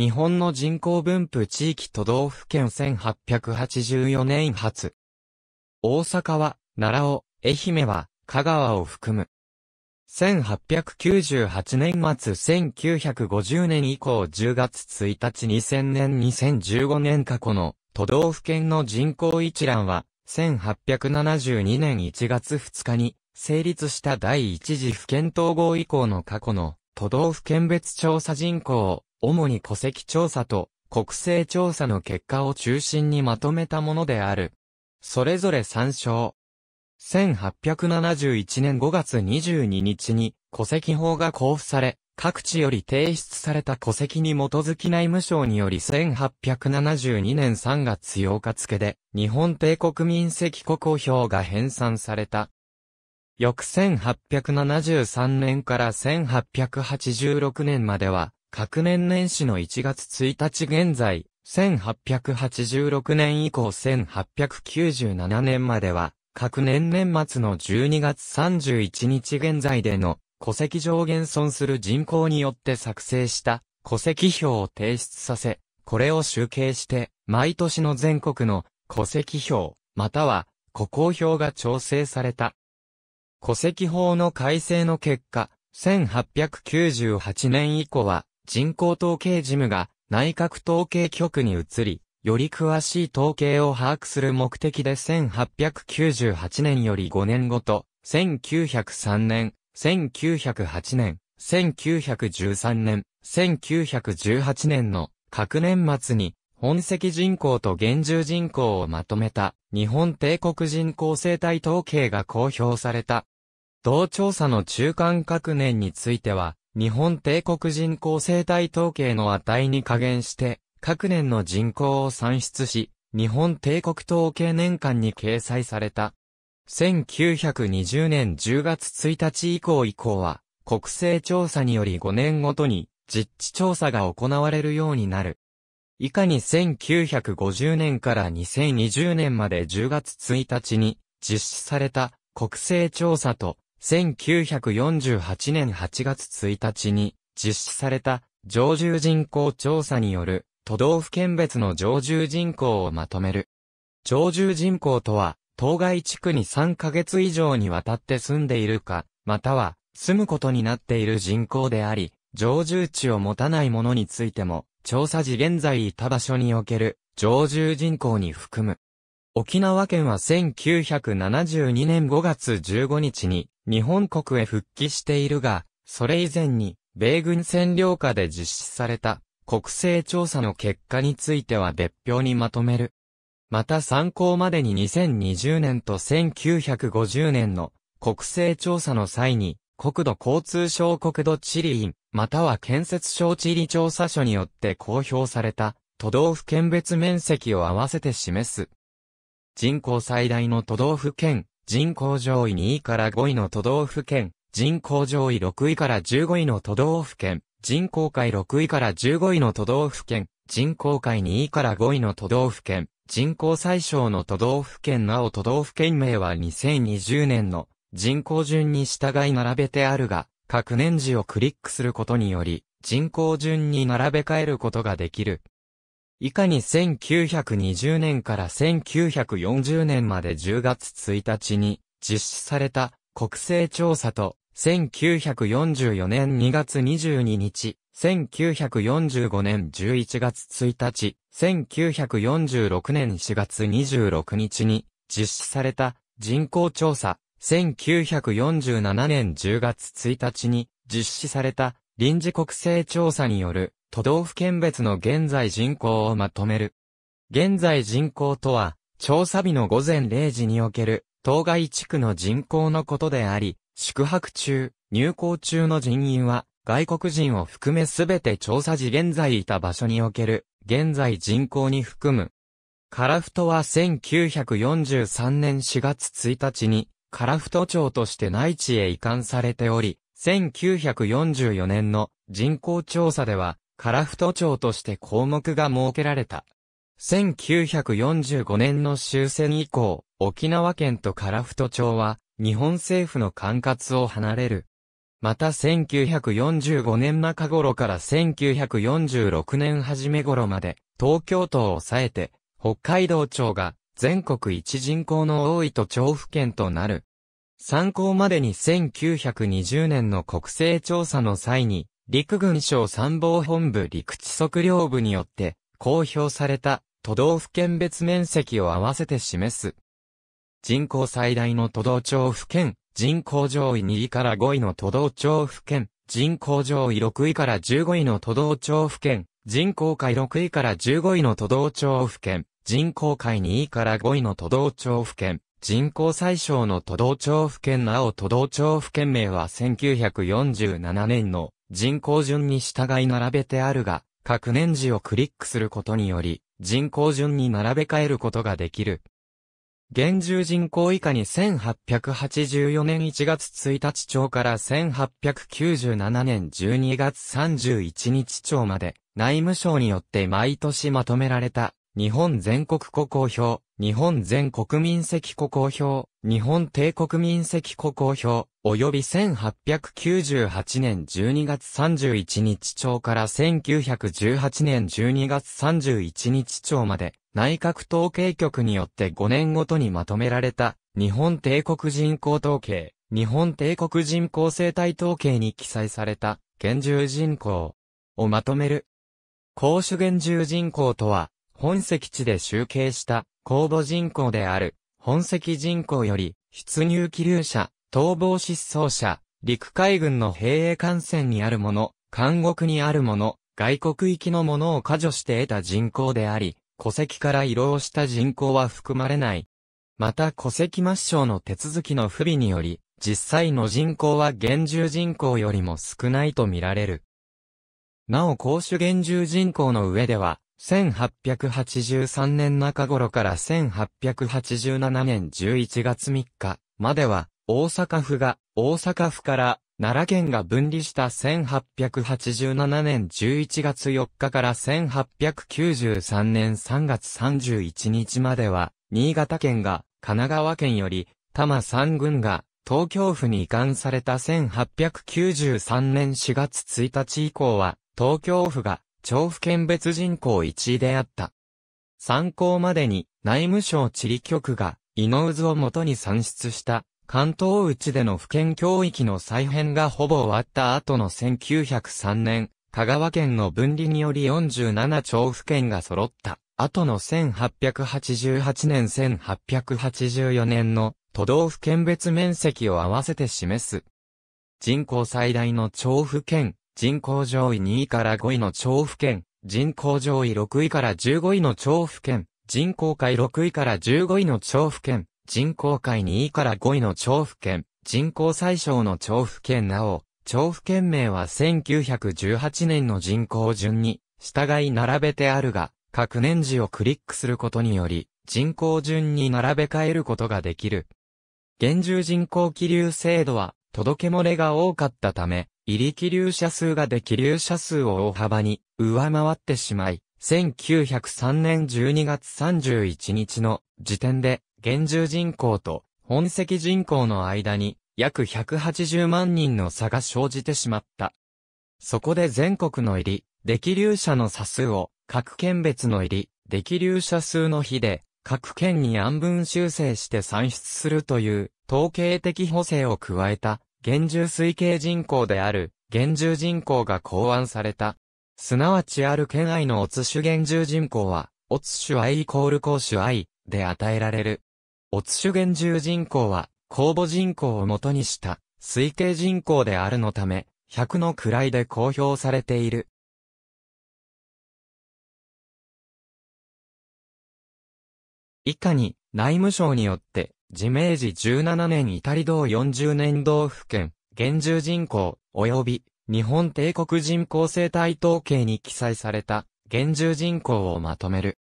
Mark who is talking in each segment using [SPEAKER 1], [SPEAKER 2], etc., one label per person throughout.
[SPEAKER 1] 日本の人口分布地域都道府県1884年発。大阪は、奈良を、愛媛は、香川を含む。1898年末1950年以降10月1日2000年2015年過去の都道府県の人口一覧は1872年1月2日に成立した第一次府県統合以降の過去の都道府県別調査人口を主に戸籍調査と国勢調査の結果を中心にまとめたものである。それぞれ参照。1871年5月22日に戸籍法が交付され、各地より提出された戸籍に基づき内務省により1872年3月8日付で日本帝国民籍国保表が編纂された。翌1873年から1886年までは各年年始の1月1日現在、1886年以降1897年までは、各年年末の12月31日現在での戸籍上限存する人口によって作成した戸籍表を提出させ、これを集計して、毎年の全国の戸籍表、または戸交表が調整された。戸籍法の改正の結果、1898年以降は、人口統計事務が内閣統計局に移り、より詳しい統計を把握する目的で1898年より5年ごと、1903年、1908年、1913年、1918年の各年末に、本籍人口と現住人口をまとめた日本帝国人口生態統計が公表された。同調査の中間各年については、日本帝国人口生態統計の値に加減して、各年の人口を算出し、日本帝国統計年間に掲載された。1920年10月1日以降以降は、国勢調査により5年ごとに実地調査が行われるようになる。以下に1950年から2020年まで10月1日に実施された国勢調査と1948年8月1日に実施された常住人口調査による都道府県別の常住人口をまとめる。常住人口とは、当該地区に3ヶ月以上にわたって住んでいるか、または住むことになっている人口であり、常住地を持たない者についても、調査時現在いた場所における常住人口に含む。沖縄県は1972年5月15日に日本国へ復帰しているが、それ以前に、米軍占領下で実施された国勢調査の結果については別表にまとめる。また参考までに2020年と1950年の国勢調査の際に、国土交通省国土地理院、または建設省地理調査所によって公表された都道府県別面積を合わせて示す。人口最大の都道府県、人口上位2位から5位の都道府県、人口上位6位から15位の都道府県、人口界6位から15位の都道府県、人口界2位から5位の都道府県、人口最小の都道府県なお都道府県名は2020年の人口順に従い並べてあるが、各年次をクリックすることにより、人口順に並べ替えることができる。以下に1920年から1940年まで10月1日に実施された国勢調査と1944年2月22日、1945年11月1日、1946年4月26日に実施された人口調査、1947年10月1日に実施された臨時国勢調査による都道府県別の現在人口をまとめる。現在人口とは、調査日の午前0時における、当該地区の人口のことであり、宿泊中、入港中の人員は、外国人を含めすべて調査時現在いた場所における、現在人口に含む。カラフトは1943年4月1日に、カラフト町として内地へ移管されており、1944年の人口調査では、樺太町として項目が設けられた。1945年の終戦以降、沖縄県と樺太町は、日本政府の管轄を離れる。また1945年中頃から1946年初め頃まで、東京都を抑えて、北海道庁が全国一人口の多い都庁府県となる。参考までに1920年の国勢調査の際に、陸軍省参謀本部陸地測量部によって公表された都道府県別面積を合わせて示す。人口最大の都道町府県、人口上位2位から5位の都道町府県、人口上位6位から15位の都道町府県、人口下位6位から15位の都道町府県、人口下位2位から5位の都道町府県、人口最小の都道町府県なお都道町府県名は1947年の人口順に従い並べてあるが、各年次をクリックすることにより、人口順に並べ替えることができる。現住人口以下に1884年1月1日町から1897年12月31日町まで内務省によって毎年まとめられた日本全国国公表、日本全国民籍国公表、日本帝国民籍国公表、及び1898年12月31日朝から1918年12月31日朝まで内閣統計局によって5年ごとにまとめられた日本帝国人口統計、日本帝国人口生態統計に記載された現住人口をまとめる。公主現住人口とは本籍地で集計した公募人口である本籍人口より出入気流者、逃亡失踪者、陸海軍の兵衛艦船にあるもの、監獄にあるもの、外国行きのものを過除して得た人口であり、戸籍から移動した人口は含まれない。また戸籍抹消の手続きの不備により、実際の人口は現住人口よりも少ないと見られる。なお公主現住人口の上では、1883年中頃から1887年11月3日までは、大阪府が、大阪府から奈良県が分離した1887年11月4日から1893年3月31日までは、新潟県が神奈川県より、多摩三郡が東京府に移管された1893年4月1日以降は、東京府が調布県別人口1位であった。参考までに内務省地理局が、井の渦をもとに算出した関東内での府県教育の再編がほぼ終わった後の1903年、香川県の分離により47町府県が揃った。後の1888年1884年の都道府県別面積を合わせて示す。人口最大の町府県、人口上位2位から5位の町府県、人口上位6位から15位の町府県、人口下位6位から15位の町府県、人口界に位から5位の調布県、人口最小の調布県なお、調布県名は1918年の人口順に、従い並べてあるが、各年次をクリックすることにより、人口順に並べ替えることができる。現住人口気流制度は、届け漏れが多かったため、入り気流者数がで気流者数を大幅に上回ってしまい、1903年12月31日の時点で現住人口と本籍人口の間に約180万人の差が生じてしまった。そこで全国の入り、出流者の差数を各県別の入り、出流者数の比で各県に暗分修正して算出するという統計的補正を加えた現住推計人口である現住人口が考案された。すなわちある県愛のオツ種現住人口は、オツ種 I イコール公種 I で与えられる。オツシュゲン人口は、公募人口を元にした推定人口であるのため、100の位で公表されている。以下に、内務省によって、自明治17年イタリ道40年道府県、現住人口、及び、日本帝国人口生態統計に記載された、現住人口をまとめる。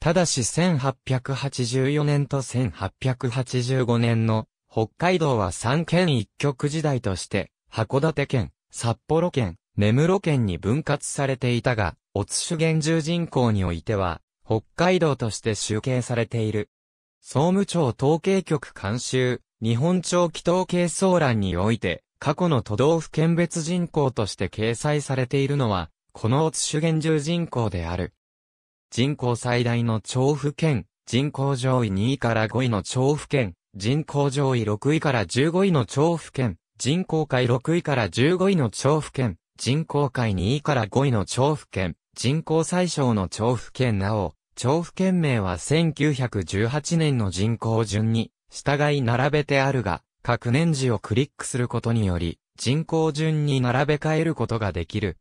[SPEAKER 1] ただし1884年と1885年の北海道は三県一極時代として函館県、札幌県、根室県に分割されていたが、お津主厳重人口においては北海道として集計されている。総務庁統計局監修、日本庁祈統計総欄において、過去の都道府県別人口として掲載されているのは、このオツ主厳重人口である。人口最大の調布県、人口上位2位から5位の調布県、人口上位6位から15位の調布県、人口下位6位から15位の調布県、人口下位2位から5位の調布県、人口最小の調布県なお、調布県名は1918年の人口順に、従い並べてあるが、各年次をクリックすることにより、人口順に並べ替えることができる。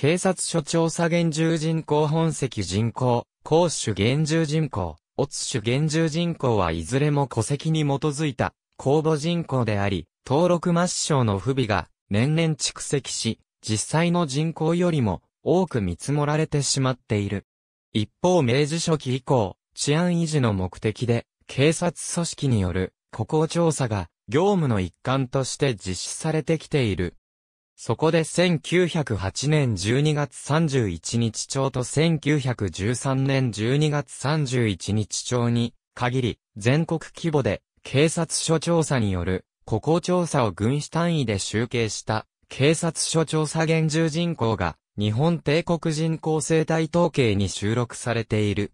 [SPEAKER 1] 警察署調査現住人口本籍人口、公主現住人口、オツ主現住人口はいずれも戸籍に基づいた公募人口であり、登録抹消の不備が年々蓄積し、実際の人口よりも多く見積もられてしまっている。一方明治初期以降、治安維持の目的で、警察組織による、ここ調査が、業務の一環として実施されてきている。そこで1908年12月31日朝と1913年12月31日朝に限り全国規模で警察署調査による個々調査を軍師単位で集計した警察署調査現住人口が日本帝国人口生態統計に収録されている。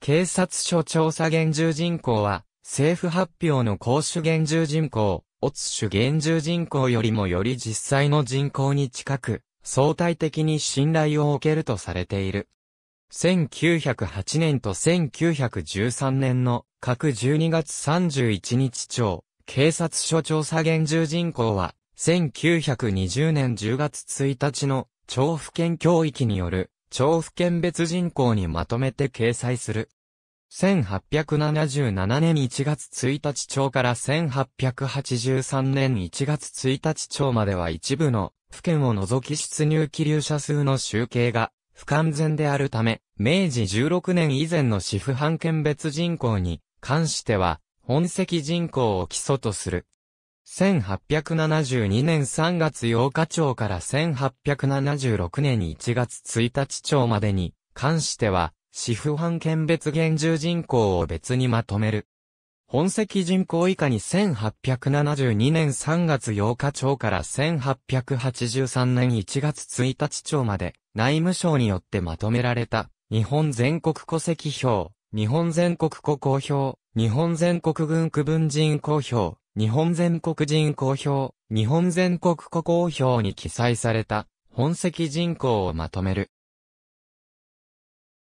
[SPEAKER 1] 警察署調査現住人口は政府発表の公衆現住人口オツ種厳住人口よりもより実際の人口に近く、相対的に信頼を受けるとされている。1908年と1913年の各12月31日朝、警察署調査厳住人口は、1920年10月1日の、調布県教域による、調布県別人口にまとめて掲載する。1877年1月1日朝から1883年1月1日朝までは一部の府県を除き出入気流者数の集計が不完全であるため、明治16年以前の市府藩県別人口に関しては、本籍人口を基礎とする。1872年3月8日朝から1876年1月1日朝までに関しては、市府藩県別現住人口を別にまとめる。本籍人口以下に1872年3月8日町から1883年1月1日町まで内務省によってまとめられた日本全国戸籍表、日本全国戸公表、日本全国軍区分人公表、日本全国人公表、日本全国戸公表に記載された本籍人口をまとめる。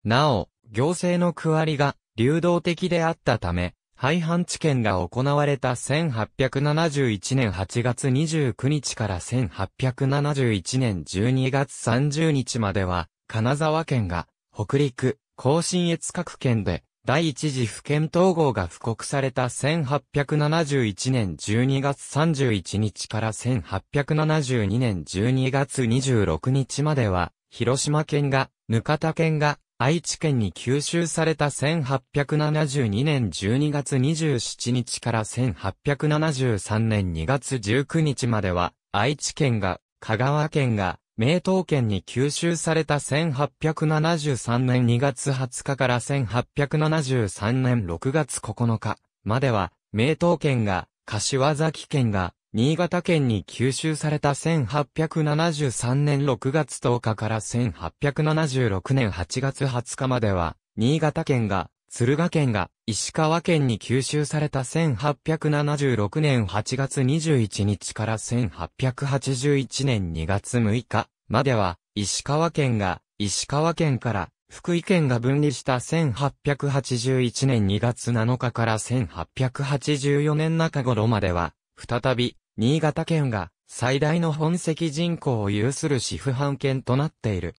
[SPEAKER 1] なお、行政の区割りが流動的であったため、廃藩置県が行われた1871年8月29日から1871年12月30日までは、金沢県が、北陸、甲信越各県で、第一次府県統合が布告された1871年12月31日から1872年12月26日までは、広島県が、ぬかた県が、愛知県に吸収された1872年12月27日から1873年2月19日までは、愛知県が、香川県が、名東県に吸収された1873年2月20日から1873年6月9日までは、名東県が、柏崎県が、新潟県に吸収された1873年6月10日から1876年8月20日までは、新潟県が、鶴ヶ県が、石川県に吸収された1876年8月21日から1881年2月6日までは、石川県が、石川県から、福井県が分離した1881年2月7日から1884年中頃までは、再び、新潟県が最大の本籍人口を有する市府藩県となっている。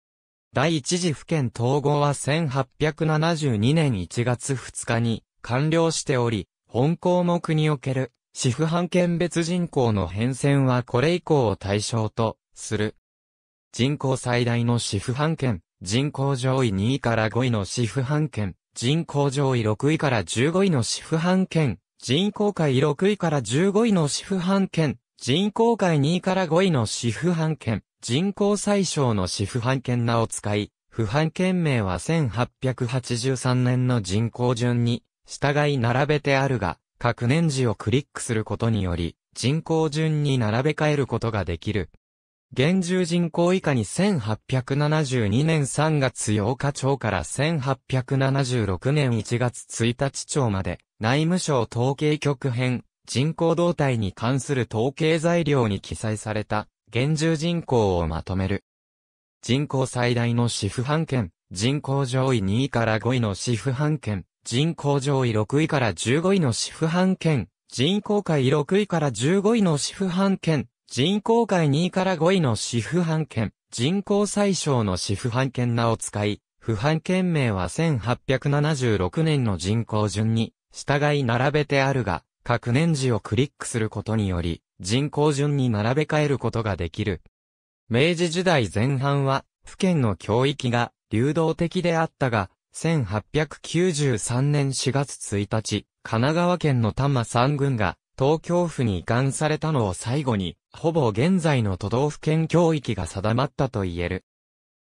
[SPEAKER 1] 第一次府県統合は1872年1月2日に完了しており、本項目における市府藩県別人口の変遷はこれ以降を対象とする。人口最大の市府藩県、人口上位2位から5位の市府藩県、人口上位6位から15位の市府藩県、人口界6位から15位の市府判権、人口界2位から5位の市府判権、人口最小の市府判権名を使い、不判権名は1883年の人口順に、従い並べてあるが、各年次をクリックすることにより、人口順に並べ替えることができる。現住人口以下に1872年3月8日朝から1876年1月1日朝まで、内務省統計局編、人口動態に関する統計材料に記載された、現住人口をまとめる。人口最大の市府判権、人口上位2位から5位の市府判権、人口上位6位から15位の市府判権、人口下位6位から15位の市府判権、人口下位2位から5位の市府判権、人口最小の市府判権名を使い、不判権名は1876年の人口順に従い並べてあるが、各年次をクリックすることにより、人口順に並べ替えることができる。明治時代前半は、府県の教域が流動的であったが、1893年4月1日、神奈川県の多摩三郡が東京府に移管されたのを最後に、ほぼ現在の都道府県教域が定まったと言える。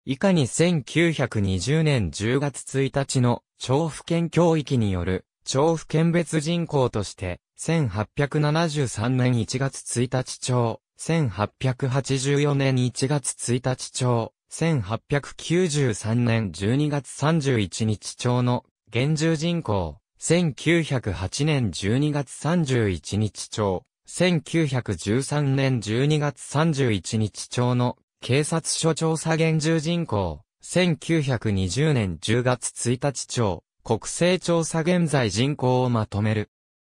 [SPEAKER 1] 以下に1920年10月1日の、調府県教域による調布県別人口として、1873年1月1日町、1884年1月1日町、1893年12月31日町の現住人口、1908年12月31日町、1913年12月31日町の警察署調査現住人口、1920年10月1日町、国勢調査現在人口をまとめる。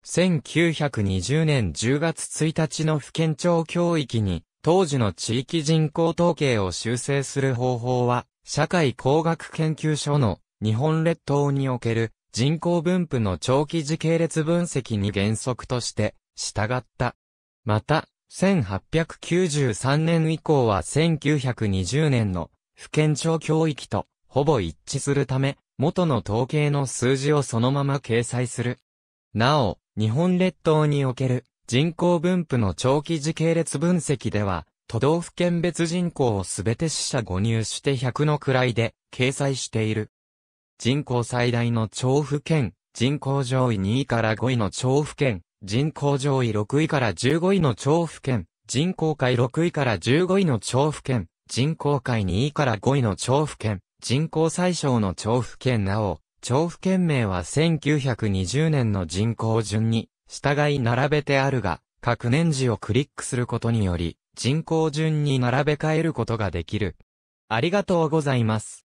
[SPEAKER 1] 1920年10月1日の府県庁教育に、当時の地域人口統計を修正する方法は、社会工学研究所の日本列島における人口分布の長期時系列分析に原則として従った。また、1893年以降は1920年の府県庁教育とほぼ一致するため、元の統計の数字をそのまま掲載する。なお、日本列島における人口分布の長期時系列分析では、都道府県別人口をすべて死者誤入して100の位で掲載している。人口最大の調布県、人口上位2位から5位の調布県、人口上位6位から15位の調布県、人口下位6位から15位の調布県、人口下位2位から5位の調布県、人口最小の調布県なお、調布県名は1920年の人口順に、従い並べてあるが、各年次をクリックすることにより、人口順に並べ替えることができる。ありがとうございます。